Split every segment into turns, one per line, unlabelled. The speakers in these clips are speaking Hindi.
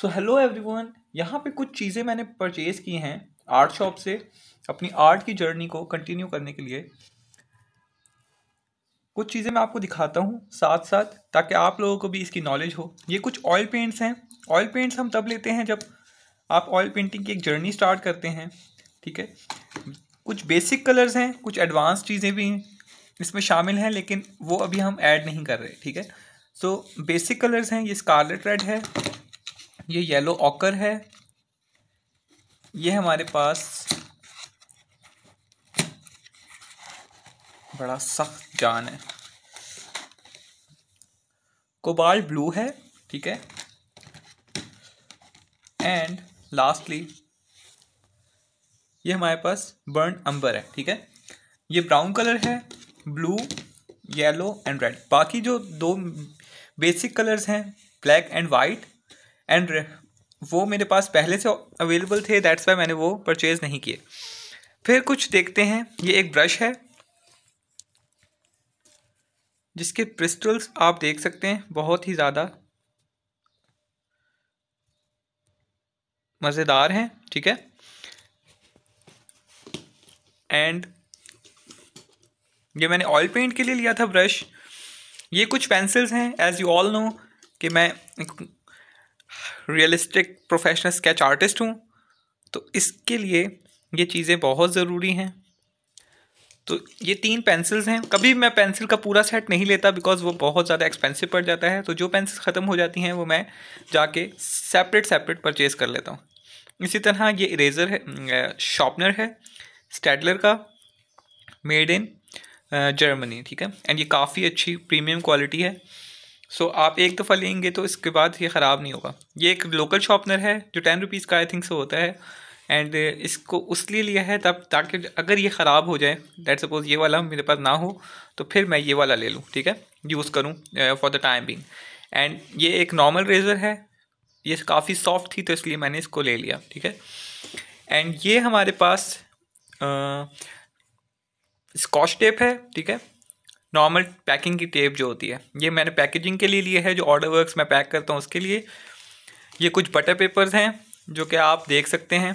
सो हेलो एवरीवन यहाँ पे कुछ चीज़ें मैंने परचेज़ की हैं आर्ट शॉप से अपनी आर्ट की जर्नी को कंटिन्यू करने के लिए कुछ चीज़ें मैं आपको दिखाता हूँ साथ साथ ताकि आप लोगों को भी इसकी नॉलेज हो ये कुछ ऑयल पेंट्स हैं ऑयल पेंट्स हम तब लेते हैं जब आप ऑयल पेंटिंग की एक जर्नी स्टार्ट करते हैं ठीक है कुछ बेसिक कलर्स हैं कुछ एडवांस चीज़ें भी इसमें शामिल हैं लेकिन वो अभी हम ऐड नहीं कर रहे ठीक है सो बेसिक कलर्स हैं ये स्कारलेट रेड है ये येलो ऑकर है ये हमारे पास बड़ा सख्त जान है कोबाल्ट ब्लू है ठीक है एंड लास्टली ये हमारे पास बर्न अंबर है ठीक है ये ब्राउन कलर है ब्लू येलो एंड रेड बाकी जो दो बेसिक कलर्स हैं ब्लैक एंड वाइट एंड वो मेरे पास पहले से अवेलेबल थे दैट्स वाई मैंने वो परचेज़ नहीं किए फिर कुछ देखते हैं ये एक ब्रश है जिसके क्रिस्टल्स आप देख सकते हैं बहुत ही ज़्यादा मज़ेदार हैं ठीक है एंड ये मैंने ऑयल पेंट के लिए लिया था ब्रश ये कुछ पेंसिल्स हैं एज़ यू ऑल नो कि मैं रियलिस्टिक प्रोफेशनल स्केच आर्टिस्ट हूँ तो इसके लिए ये चीज़ें बहुत ज़रूरी हैं तो ये तीन पेंसिल्स हैं कभी मैं पेंसिल का पूरा सेट नहीं लेता बिकॉज वो बहुत ज़्यादा एक्सपेंसिव पड़ जाता है तो जो पेंसिल ख़त्म हो जाती हैं वो मैं जाके सेपरेट सेपरेट परचेज़ कर लेता हूँ इसी तरह ये इरेज़र है शॉपनर है स्टेडलर का मेड इन जर्मनी ठीक है एंड ये काफ़ी अच्छी प्रीमियम क्वालिटी है सो so, आप एक दफ़ा लेंगे तो इसके बाद ये ख़राब नहीं होगा ये एक लोकल शॉपनर है जो टेन रुपीज़ का आई थिंक सो होता है एंड इसको उसलिए लिया है तब ताकि अगर ये ख़राब हो जाए डेट सपोज़ ये वाला मेरे पास ना हो तो फिर मैं ये वाला ले लूँ ठीक है यूज़ करूँ for the time being and ये एक नॉर्मल रेज़र है ये काफ़ी सॉफ्ट थी तो इसलिए मैंने इसको ले लिया ठीक है एंड ये हमारे पास स्कॉच uh, टेप है ठीक है नॉर्मल पैकिंग की टेप जो होती है ये मैंने पैकेजिंग के लिए लिए है जो ऑर्डर वर्क्स मैं पैक करता हूँ उसके लिए ये कुछ बटर पेपर्स हैं जो कि आप देख सकते हैं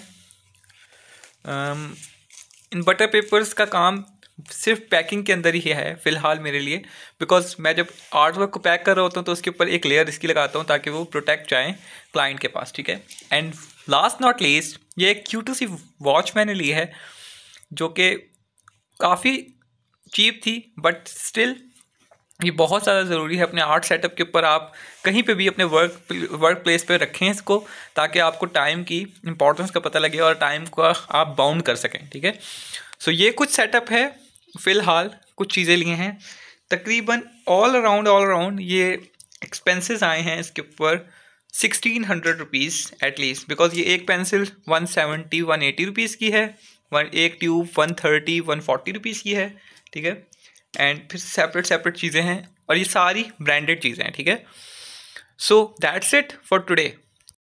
इन बटर पेपर्स का काम सिर्फ पैकिंग के अंदर ही है फ़िलहाल मेरे लिए बिकॉज मैं जब आर्ट वर्क को पैक कर रहा होता हूँ तो उसके ऊपर एक लेयर इसकी लगाता हूँ ताकि वो प्रोटेक्ट जाए क्लाइंट के पास ठीक है एंड लास्ट नॉट लीस्ट ये एक क्यूटू सी वॉच मैंने ली है जो कि काफ़ी चीप थी बट स्टिल ये बहुत ज़्यादा ज़रूरी है अपने आर्ट सेटअप के ऊपर आप कहीं पे भी अपने वर्क वर्क प्लेस पे रखें इसको ताकि आपको टाइम की इंपॉर्टेंस का पता लगे और टाइम को आप बाउंड कर सकें ठीक है सो ये कुछ सेटअप है फ़िलहाल कुछ चीज़ें लिए हैं तकरीबन ऑल अराउंड ऑल अराउंड ये एक्सपेंसेस आए हैं इसके ऊपर sixteen hundred rupees at least because ये एक pencil one seventy one eighty rupees की है वन एक tube one thirty one forty rupees की है ठीक है एंड फिर सेपरेट सेपरेट चीज़ें हैं और ये सारी ब्रांडेड चीज़ें हैं ठीक है so that's it for today